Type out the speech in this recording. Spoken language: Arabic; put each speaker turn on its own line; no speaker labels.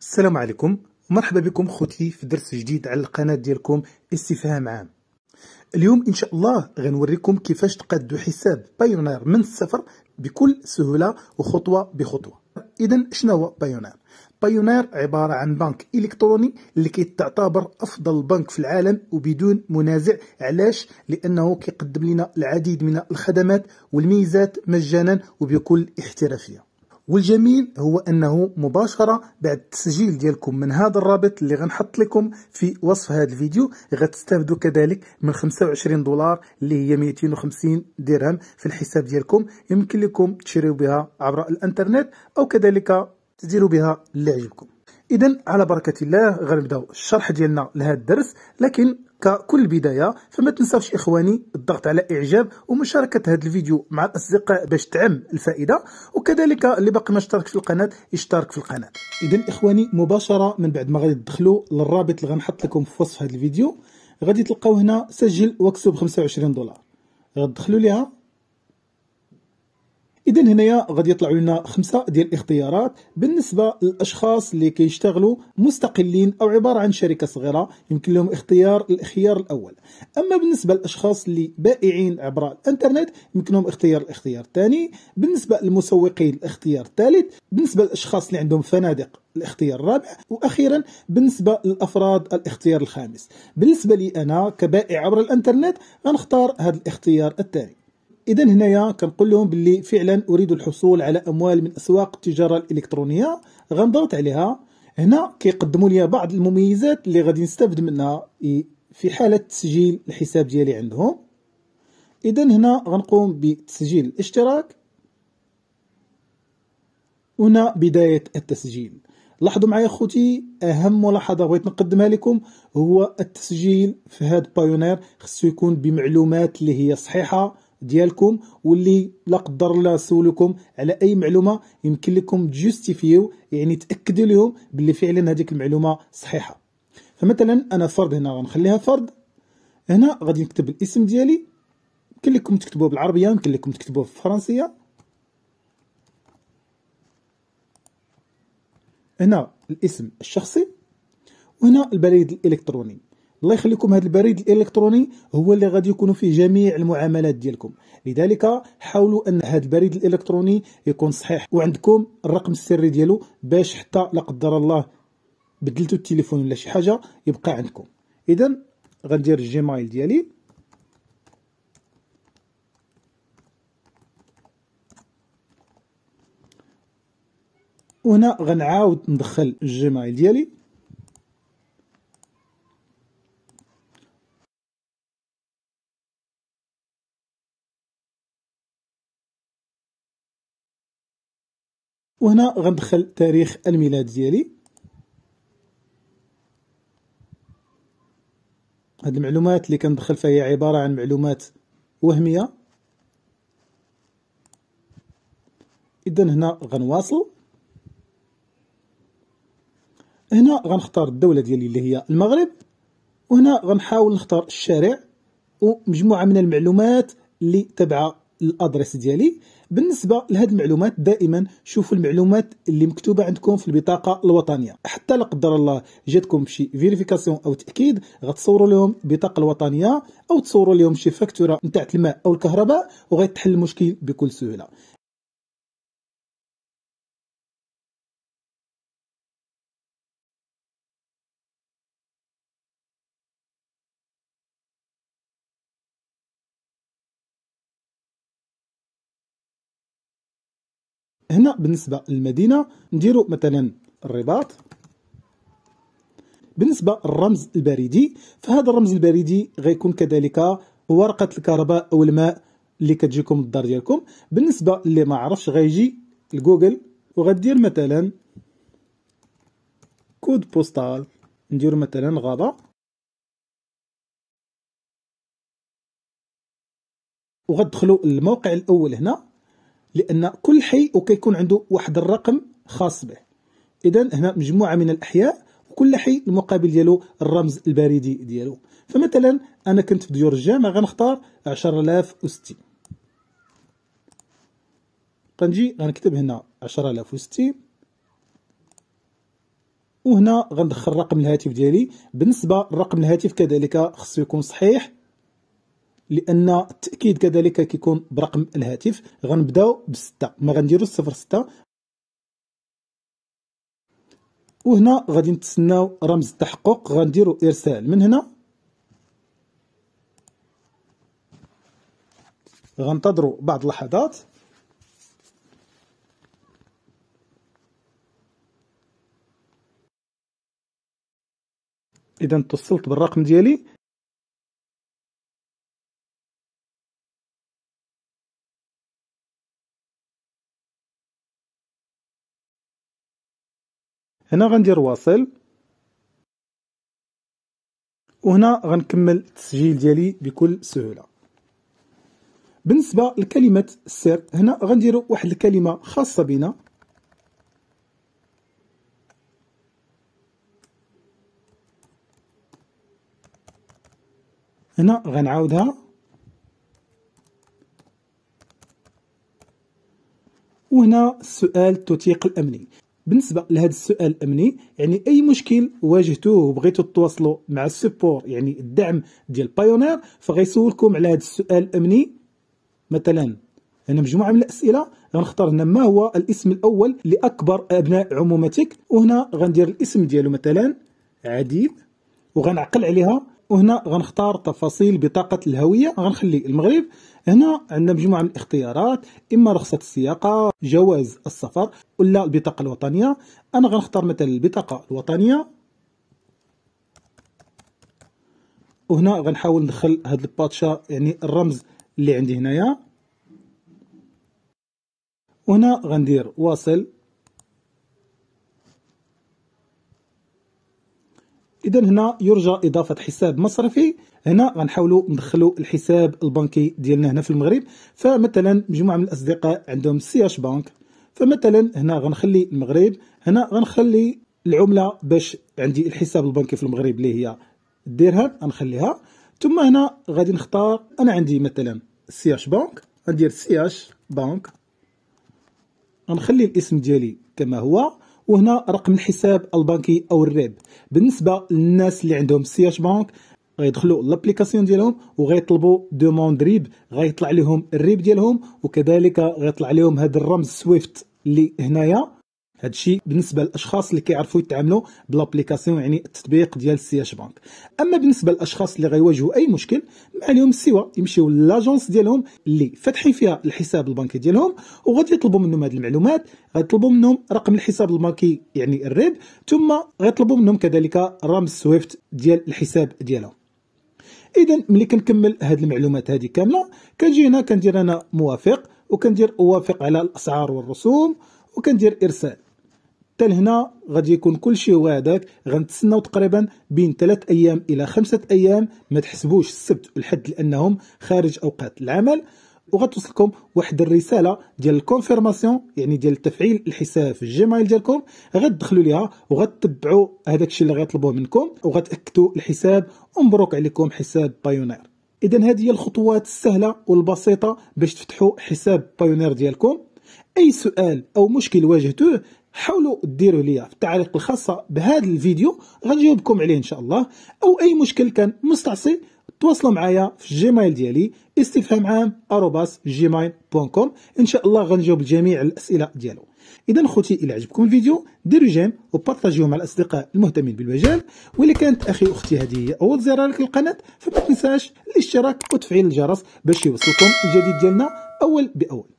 السلام عليكم مرحبا بكم خوتي في درس جديد على القناة ديالكم استفهام عام اليوم ان شاء الله غنوريكم كيفاش تقادوا حساب بايونير من الصفر بكل سهولة وخطوة بخطوة اذا شنو هو بايونير بايونير عبارة عن بنك إلكتروني اللي كيتعتبر أفضل بنك في العالم وبدون منازع علاش؟ لأنه كيقدم لنا العديد من الخدمات والميزات مجانا وبكل احترافية والجميل هو انه مباشره بعد التسجيل ديالكم من هذا الرابط اللي غنحط لكم في وصف هذا الفيديو غتستافدوا كذلك من 25 دولار اللي هي 250 درهم في الحساب ديالكم يمكن لكم تشريو بها عبر الانترنت او كذلك تديروا بها اللي عجبكم اذا على بركه الله غنبداو الشرح ديالنا لهذا الدرس لكن ككل بدايه فما تنساوش اخواني الضغط على اعجاب ومشاركه هذا الفيديو مع الاصدقاء باش تعم الفائده وكذلك اللي باقي ما اشترك في القناه يشترك في القناه اذا اخواني مباشره من بعد ما غادي تدخلوا للرابط اللي غنحط لكم في وصف هذا الفيديو غادي تلقاو هنا سجل واكسب 25 دولار غادي تدخلوا ليها اذا هنايا غادي يطلعوا لنا خمسه ديال الاختيارات بالنسبه للاشخاص اللي كيشتغلوا مستقلين او عباره عن شركه صغيره يمكن لهم اختيار الخيار الاول اما بالنسبه للاشخاص اللي بائعين عبر الانترنت يمكنهم اختيار الاختيار الثاني بالنسبه للمسوقين الاختيار الثالث بالنسبه للاشخاص اللي عندهم فنادق الاختيار الرابع واخيرا بالنسبه للافراد الاختيار الخامس بالنسبه لي انا كبائع عبر الانترنت غنختار هذا الاختيار الثاني اذا هنايا كنقول لهم باللي فعلا اريد الحصول على اموال من اسواق التجاره الالكترونيه غنضغط عليها هنا كيقدموا لي بعض المميزات اللي غادي نستافد منها في حاله تسجيل الحساب ديالي عندهم اذا هنا غنقوم بتسجيل الاشتراك هنا بدايه التسجيل لاحظوا معايا خوتي اهم ملاحظه بغيت نقدمها لكم هو التسجيل في هاد بايونير خصو يكون بمعلومات اللي هي صحيحه ديالكم واللي لا قدر الله سولكم على اي معلومه يمكن لكم تجيستيفيو يعني تاكدوا لهم باللي فعلا هذيك المعلومه صحيحه فمثلا انا فرد هنا غنخليها فرد هنا غادي نكتب الاسم ديالي يمكن لكم تكتبوه بالعربيه يمكن لكم تكتبوه بالفرنسيه هنا الاسم الشخصي وهنا البريد الالكتروني الله يخليكم هذا البريد الالكتروني هو اللي غادي يكون فيه جميع المعاملات ديالكم لذلك حاولوا ان هذا البريد الالكتروني يكون صحيح وعندكم الرقم السري ديالو باش حتى لا قدر الله بدلتوا التليفون ولا شي حاجه يبقى عندكم اذا غندير الجيميل ديالي وهنا غنعاود ندخل الجيميل ديالي وهنا غندخل تاريخ الميلاد ديالي هاد المعلومات اللي كندخل فيها هي عبارة عن معلومات وهمية اذا هنا غنواصل هنا غنختار الدولة ديالي اللي هي المغرب وهنا غنحاول نختار الشارع ومجموعة من المعلومات اللي تبعها الادريس ديالي بالنسبه لهاد المعلومات دائما شوفوا المعلومات اللي مكتوبه عندكم في البطاقه الوطنيه حتى لا قدر الله جاتكم شي فيريفيكاسيون او تاكيد غتصوروا لهم البطاقه الوطنيه او تصوروا لهم شي فاكتوره نتاع الماء او الكهرباء وغيتحل المشكل بكل سهوله هنا بالنسبة للمدينة نديرو مثلا الرباط بالنسبة للرمز البريدي فهذا الرمز البريدي غيكون كذلك ورقة الكهرباء أو الماء اللي كتجيكم الدار ديالكم بالنسبة اللي ما عرفش غيجي لجوجل وغدير مثلا كود بوستال نديرو مثلا غابة وغدخلوا الموقع الأول هنا لأن كل حي وكيكون عنده واحد الرقم خاص به إذا هنا مجموعة من الأحياء وكل حي المقابل ديالو الرمز البريدي ديالو فمثلا أنا كنت في ديور الجامع غنختار 10060 غنجي غنكتب هنا 10060 وهنا غندخل رقم الهاتف ديالي بالنسبه لرقم الهاتف كذلك خصو يكون صحيح لان التاكيد كذلك كيكون برقم الهاتف غنبداو بستة ما غنديروش صفر ستة وهنا غادي نتسناو رمز التحقق غنديرو ارسال من هنا غنتظروا بعض اللحظات اذا اتصلت بالرقم ديالي هنا غندير واصل وهنا غنكمل التسجيل ديالي بكل سهوله بالنسبه لكلمه السر هنا غندير واحد الكلمه خاصه بنا هنا غنعاودها وهنا السؤال التوثيق الامني بالنسبه لهذا السؤال الامني يعني اي مشكل واجهتوه وبغيتو تتواصلوا مع السبور يعني الدعم ديال بايونير فغيسولكم على هذا السؤال الامني مثلا هنا مجموعه من الاسئله غنختار هنا ما هو الاسم الاول لاكبر ابناء عمومتك وهنا غندير الاسم ديالو مثلا عديد وغنعقل عليها وهنا غنختار تفاصيل بطاقة الهوية غنخلي المغرب هنا عندنا مجموعة من الاختيارات إما رخصة السياقة جواز السفر ولا البطاقة الوطنية أنا غنختار مثلا البطاقة الوطنية وهنا غنحاول ندخل هاد الباتشا يعني الرمز اللي عندي هنايا وهنا غندير واصل اذا هنا يرجى اضافه حساب مصرفي هنا غنحاولوا ندخلوا الحساب البنكي ديالنا هنا في المغرب فمثلا مجموعه من الاصدقاء عندهم سي اش بانك فمثلا هنا غنخلي المغرب هنا غنخلي العمله باش عندي الحساب البنكي في المغرب اللي هي الدرهم غنخليها ثم هنا غادي نختار انا عندي مثلا سي اش بانك غندير سي اش بانك غنخلي الاسم ديالي كما هو وهنا رقم الحساب البنكي او الريب بالنسبه للناس اللي عندهم اش بانك غيدخلوا لابليكاسيون ديالهم وغيطلبوا دوموند ريب غيطلع لهم الريب ديالهم وكذلك غيطلع لهم هذا الرمز سويفت اللي هنايا هذا الشيء بالنسبه للاشخاص اللي كيعرفوا يتعاملوا بلابليكاسيون يعني التطبيق ديال سياش بانك اما بالنسبه للاشخاص اللي غيواجهوا اي مشكل ما عليهم سوى يمشيو لاجونس ديالهم اللي فاتحين فيها الحساب البنكي ديالهم وغادي يطلبوا منهم هذه المعلومات غيطلبوا منهم رقم الحساب البنكي يعني الريب ثم غيطلبوا منهم كذلك رمز سويفت ديال الحساب ديالهم اذا ملي كنكمل هذه المعلومات هذه كامله كنجي هنا كندير انا موافق وكندير اوافق على الاسعار والرسوم وكندير ارسال حتى لهنا غادي يكون كل شيء هو هذاك غنتسناو تقريبا بين ثلاث ايام الى خمسة ايام ما تحسبوش السبت والحد لانهم خارج اوقات العمل وغتوصلكم واحد الرساله ديال الكونفيرماسيون يعني ديال تفعيل الحساب في الجيميل ديالكم غتدخلوا ليها وغتتبعوا هذاك الشيء اللي غيطلبوه منكم وغتاكدوا الحساب ومبروك عليكم حساب بايونير اذا هذه هي الخطوات السهله والبسيطه باش تفتحوا حساب بايونير ديالكم اي سؤال او مشكل واجهتوه حاولوا ديروا ليا في التعليق الخاصة بهذا الفيديو غنجاوبكم عليه إن شاء الله أو أي مشكل كان مستعصي تواصلوا معايا في الجيميل ديالي استفهام عام أروباس جيميل بوان كوم إن شاء الله غنجاوب جميع الأسئلة ديالو إذا خوتي إلى عجبكم الفيديو ديروا جيم وبارطاجيوه مع الأصدقاء المهتمين بالمجال وإلا كانت أخي اختي هذه هي أول زيارة لك للقناة فما تنساش الاشتراك وتفعيل الجرس باش يوصلكم الجديد ديالنا أول بأول